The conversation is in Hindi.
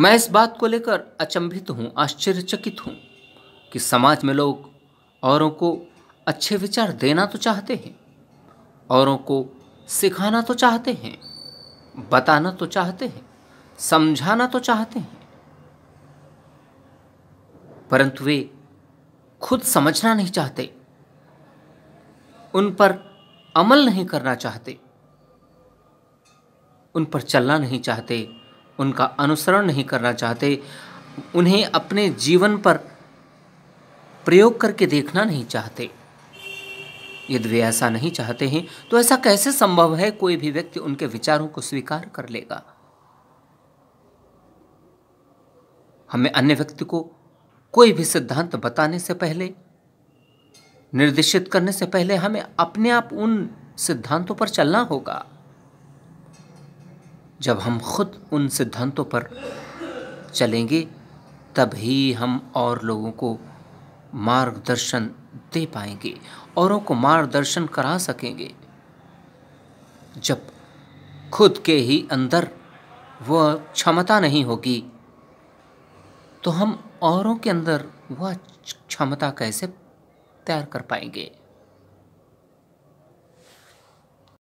मैं इस बात को लेकर अचंभित हूँ आश्चर्यचकित हूँ कि समाज में लोग औरों को अच्छे विचार देना तो चाहते हैं औरों को सिखाना तो चाहते हैं बताना तो चाहते हैं समझाना तो चाहते हैं परंतु वे खुद समझना नहीं चाहते उन पर अमल नहीं करना चाहते उन पर चलना नहीं चाहते उनका अनुसरण नहीं करना चाहते उन्हें अपने जीवन पर प्रयोग करके देखना नहीं चाहते यदि वे ऐसा नहीं चाहते हैं तो ऐसा कैसे संभव है कोई भी व्यक्ति उनके विचारों को स्वीकार कर लेगा हमें अन्य व्यक्ति को कोई भी सिद्धांत बताने से पहले निर्देशित करने से पहले हमें अपने आप उन सिद्धांतों पर चलना होगा जब हम खुद उन सिद्धांतों पर चलेंगे तब ही हम और लोगों को मार्गदर्शन दे पाएंगे औरों को मार्गदर्शन करा सकेंगे जब खुद के ही अंदर वह क्षमता नहीं होगी तो हम औरों के अंदर वह क्षमता कैसे तैयार कर पाएंगे